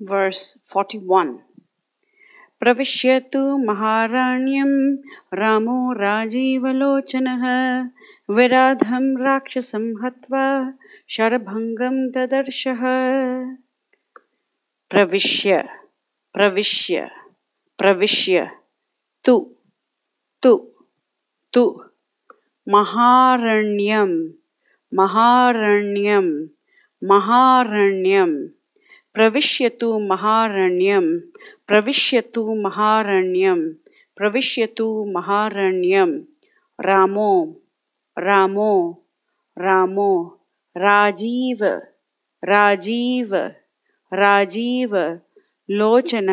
verse 41. प्रविश्यतु महाराण्यं रामो राजीवलोचनः विराधं राक्षसं हत्वा शरभङ्गं ददर्शः प्रविश्य प्रविश्य प्रविश्य तु तु तु महारण्यं महारण्यं महारण्यं प्रविश्यतु महारण्यम प्रविश्यतु महारण्यम प्रविश्यतु महारण्यम रामो रामो रामो राजीव राजीव राजीव लोचन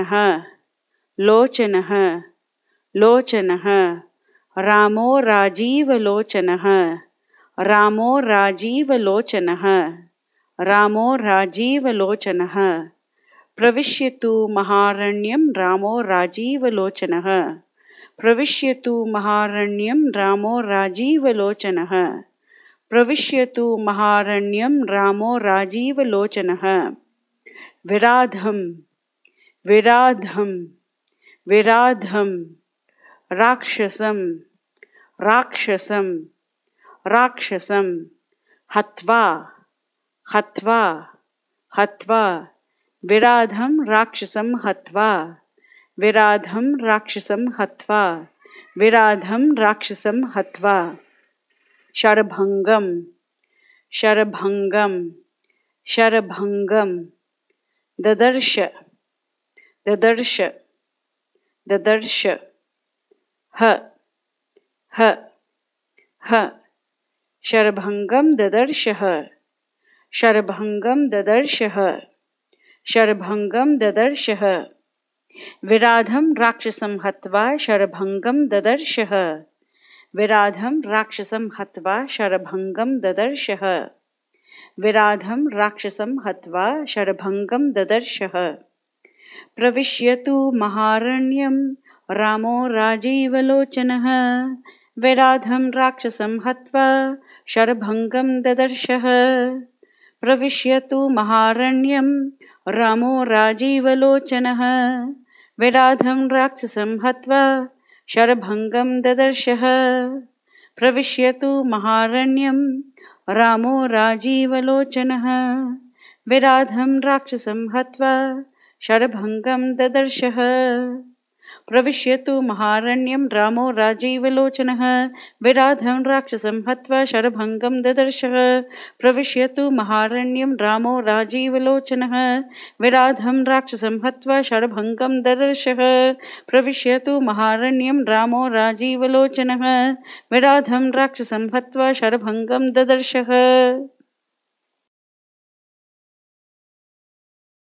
लोचन लोचन रामो लोचन रामो लोचन रामो राजीवलोचनः प्रवेश महारण्यम रामो राजीवलोचनः प्रवेश महारण्यम रामो राजीवलोचनः प्रवेश महारण्यम रामो राजीवलोचनः विराधम विराधम विराधम राक्षसम राक्षसम राक्षसम हत्वा हत्वा हत्वा विराधम राक्षसम हत्वा विराधम राक्षसम हत्वा विराधम राक्षसम हत्वा शरभंगम शरभंगम शरभंगम ददर्श ददर्श ददर्श ह ह ह शरभंगम ददर्श ह शरभंगम ददर्श शरभंगम ददर्शः विराधम राक्षसम हत्वा शरभंगम ददर्शः विराधम राक्षसम हत्वा शरभंगम ददर्श विराधम राक्षसम हत्वा शरभंगम ददर्शः प्रविश्यतु महारण्यम रामो राजीवलोचनः विराधम राक्षसम हत्वा शरभंगम ददर्शः प्रविश्यतु महारण्यम रामो विराधम विराधं राक्षसं हत्वा शरभङ्गं ददर्शः प्रविश्यतु महारण्यम रामो राजीवलोचन विराधम राक्षसम हवा शरभंगम ददर्श प्रविश्यतु महारण्यं रामो राजैवलोचनः विराधं राक्षसं हत्वा शरभङ्गं ददर्शः प्रविश्यतु महारण्यं रामो राजैवलोचनः विराधं राक्षसं हत्वा शरभङ्गं ददर्शः प्रविश्यतु महारण्यं रामो राजीवलोचनः विराधं राक्षसं हत्वा शरभङ्गं ददर्शः